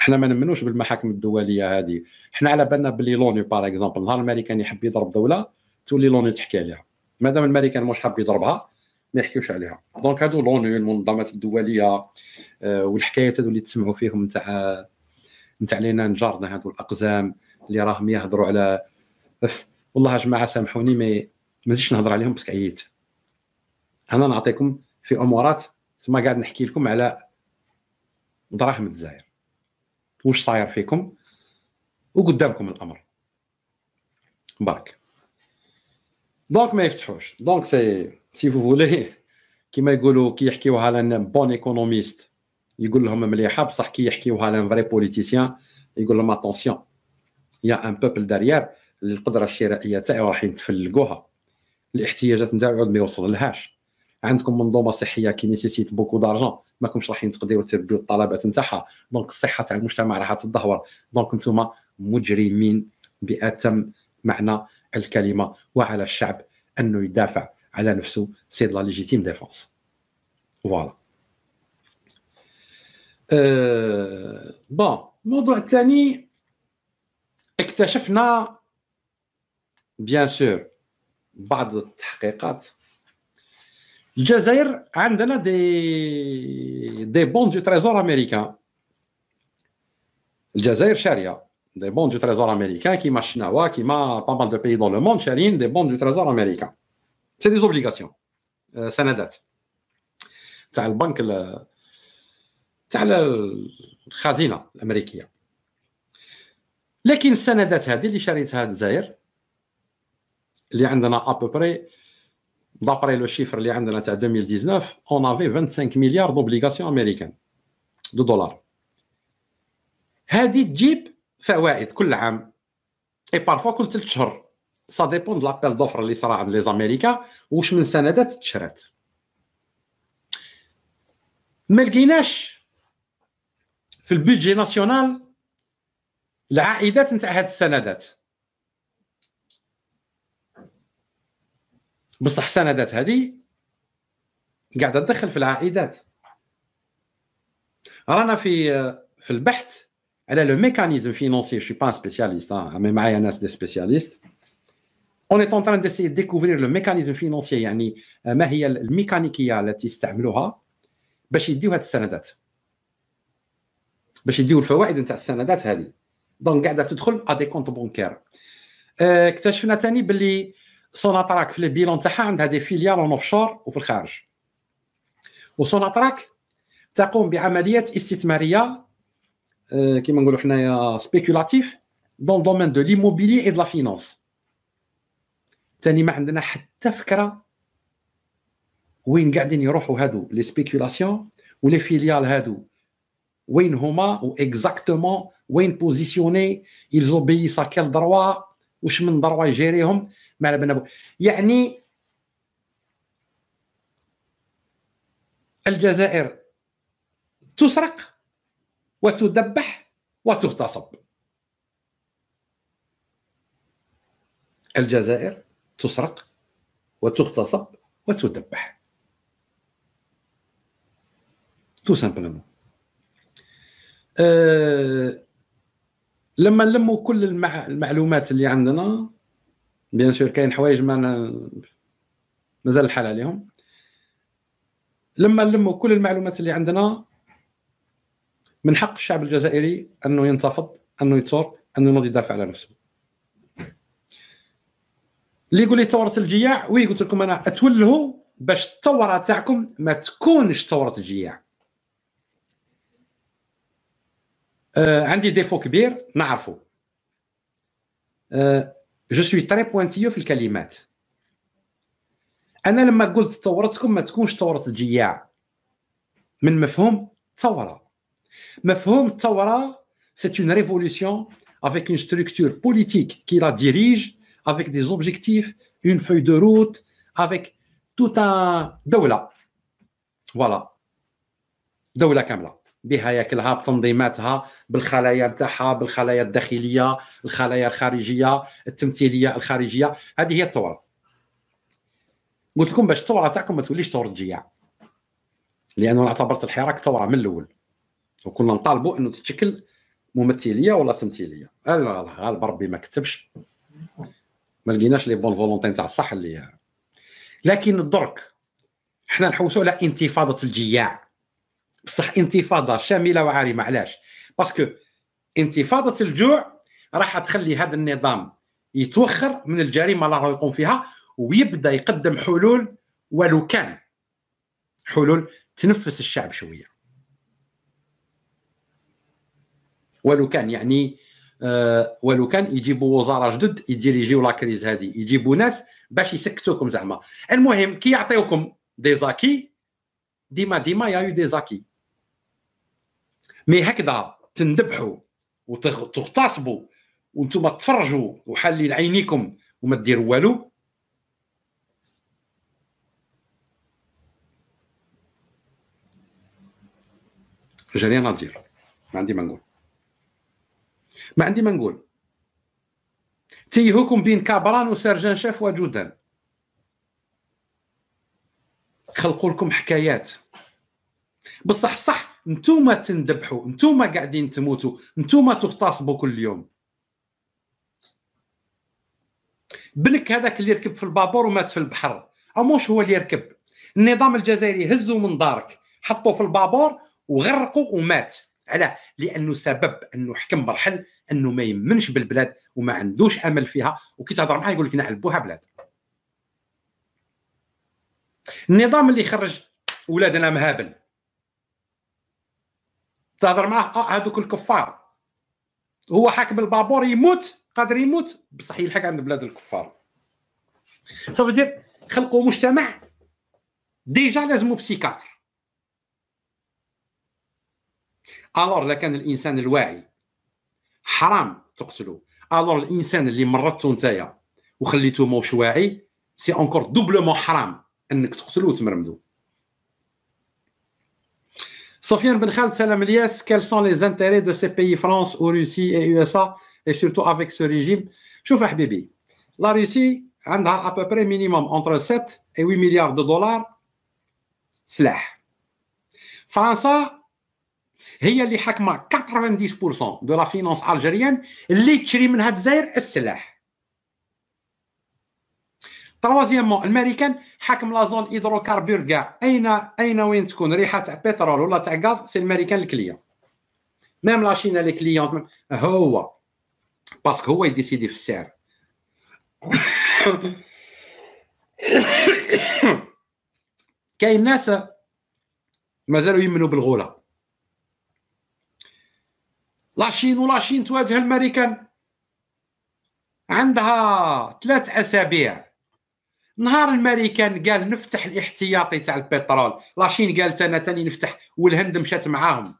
احنا ما نمنوش بالمحاكم الدوليه هذه احنا على بالنا باللي لوني بار اكزومبل نهار الامريكان يحب يضرب دوله تولي لوني تحكي عليها مادام الامريكان مش حاب يضربها ما يحكيوش عليها دونك هادو لوني المنظمات الدوليه آه، والحكايات هادو اللي تسمعوا فيهم نتاع نتاع لينا نجارنا هادو الاقزام اللي راهم يهضروا على اف والله يا جماعه سامحوني مي ما زيدش نهضر عليهم باسكو عييت انا نعطيكم في امورات تسمى قاعد نحكي لكم على دراهم الجزائر واش صاير فيكم وقدامكم الامر برك دونك ما يفتحوش دونك سي سي فو فولي كيما يقولوا كي يحكيوها لان بون ايكونوميست يقول لهم مليحه بصح كي يحكيوها لان فري بوليتيسيان يقول لهم اتونسيون يا ان بوبل داريير القدره الشرائيه تاعي راح يتفلقوها الاحتياجات نتاعو ما يوصل لهاش عندكم منظومه صحيه كي نيسيسيت بوكو دارجون ماكمش رايحين تقدروا تربيو الطلبات نتاعها دونك الصحه تاع المجتمع راح تدهور دونك انتم مجرمين باتم معنى الكلمه وعلى الشعب انه يدافع على نفسه سي لا ليجيتيم ديفونس فوالا أه، بون الموضوع الثاني اكتشفنا بيان سور بعض التحقيقات الجزائر عندنا دي دي بون دو تريزور امريكان الجزائر شاريه دي بون دو تريزور امريكان كيما الشناوا كيما با مال دو بيي دون لو موند شاريين دي بون دو تريزور امريكان سي دي زوبليغاسيون سندات تاع البنك تاع الخزينه الامريكيه لكن السندات هذه اللي شريتها الجزائر اللي عندنا ابوبري دابري لو شيفر اللي عندنا تاع 2019 اون افي 25 مليار دوبليغاسيون امريكان دو دولار هادي تجيب فوائد كل عام اي بارفوا كل ثلاث شهور سا ديبون دو لابيل دوفر اللي صرا عند لي زامريكا واش من سندات تشرات ما لقيناش في البيدجي ناسيونال العائدات نتاع هاد السندات بصح السندات هذه قاعده تدخل في العائدات رانا في في البحث على لو ميكانيزم فينونسي شي با سبيسياليست مي معايا ناس دي سبيسياليست اون ايت اون تران ديسيي ديكوفرير لو ميكانيزم فينونسي يعني ما هي الميكانيكيه التي استعملوها باش يديو هاد السندات باش يديو الفوائد نتاع السندات هذه دونك قاعده تدخل ا دي كونت بونكير اكتشفنا ثاني باللي سوناتراك في البيلون تاعها عندها دي فيليال اون اوف شور وفي الخارج وسوناتراك تقوم بعمليات استثماريه آه، كيما نقولوا حنايا سبيكولاتيف دون دومين دو ليموبيلي اي دو فينونس ثاني ما عندنا حتى فكره وين قاعدين يروحوا هادو لي سبيكولاسيون ولي فيليال هادو وين هما و اكزاكتومون وين بوزيسيوني ils obéissent à quel droit واش من دروا يجيريهم ما لبن يعني الجزائر تسرق وتذبح وتغتصب الجزائر تسرق وتغتصب وتذبح تو سامبلومون أه لما نلموا كل المعلومات اللي عندنا بيان سور كاين حوايج ما مازال الحال عليهم لما نلموا كل المعلومات اللي عندنا من حق الشعب الجزائري انه ينتفض انه يثور انه ينوض يدافع على نفسه اللي يقول لي ثوره الجياع وي قلت لكم انا اتولهوا باش الثوره تاعكم ما تكونش ثوره الجياع آه عندي ديفو كبير نعرفه آه جو سوي تري بوانتيو في الكلمات انا لما قلت ثورتكم ما تكونش ثوره الجياع من مفهوم ثوره مفهوم الثوره سي اون ريفولوسيون avec une structure politique qui la dirige, avec des objectifs, une feuille de route, avec tout un Daoula. Voilà. Daoula Kamla. بها ياكلها بتنظيماتها بالخلايا نتاعها بالخلايا الداخليه الخلايا الخارجيه التمثيليه الخارجيه هذه هي الثوره قلت لكم باش الثوره تاعكم ما توليش ثوره جياع لانه اعتبرت الحراك ثوره من الاول وكنا نطالبوا انه تتشكل ممثليه ولا تمثيليه غالب ربي ما كتبش ما لقيناش لي بون فولونتي تاع الصح اللي لكن الدرك حنا نحوسوا على انتفاضه الجياع بصح انتفاضه شامله وعارمه علاش باسكو انتفاضه الجوع راح تخلي هذا النظام يتوخر من الجريمه اللي راه يقوم فيها ويبدا يقدم حلول ولو كان حلول تنفس الشعب شويه ولو كان يعني أه ولو كان يجيبوا وزاره جدد يديريجيو لا كريز هذه يجيبوا ناس باش يسكتوكم زعما المهم كي يعطيوكم دي زاكي ديما ديما يا يو دي زاكي مي هكذا تندبحوا وتغتصبوا وانتم تفرجوا وحالين عينيكم وما ديروا والو جاني انا ندير ما عندي ما نقول ما عندي ما نقول تيهوكم بين كابران وسرجان شاف وجودا خلقوا لكم حكايات بصح صح نتوما تندبحوا نتوما قاعدين تموتوا نتوما تغتصبوا كل يوم بنك هذاك اللي ركب في البابور ومات في البحر او موش هو اللي يركب النظام الجزائري هزوا من دارك حطوه في البابور وغرقوا ومات علاه لانه سبب انه حكم مرحل انه ما يمنش بالبلاد وما عندوش امل فيها وكي تهضر معاه يقول لك نحلبوها بلاد النظام اللي خرج ولادنا مهابل تهضر معاه اه هذوك الكفار هو حاكم البابور يموت قادر يموت بصح يلحق عند بلاد الكفار صافي دير خلقوا مجتمع ديجا لازمو بسيكاتر الور لكان كان الانسان الواعي حرام تقتلو الور الانسان اللي مرضتو نتايا وخليتو موش واعي سي اونكور دوبلومون حرام انك تقتلو وتمرمدو Sofiane Ben Salam Elias, quels sont les intérêts de ces pays, France Russie et USA, et surtout avec ce régime Chouf Habibi, la Russie a à peu près minimum entre 7 et 8 milliards de dollars. Slah. France, هي a 90% de la finance algérienne les تشري منها الجزائر السلاح تروازيامون الامريكان حاكم لا زون هيدروكاربور كاع اين اين وين تكون ريحه تاع بترول ولا تاع غاز سي الامريكان الكليون ميم لا شينا لي كليون هو باسكو هو يديسيدي في السعر كاين ناس مازالوا يمنوا بالغوله لا شين ولا شين تواجه الامريكان عندها ثلاث اسابيع نهار الماريكان قال نفتح الاحتياطي تاع البترول لاشين قالت انا تاني نفتح والهند مشات معاهم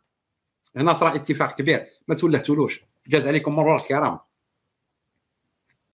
هنا صرا اتفاق كبير ما تولهتولوش جاز عليكم مرور الكرام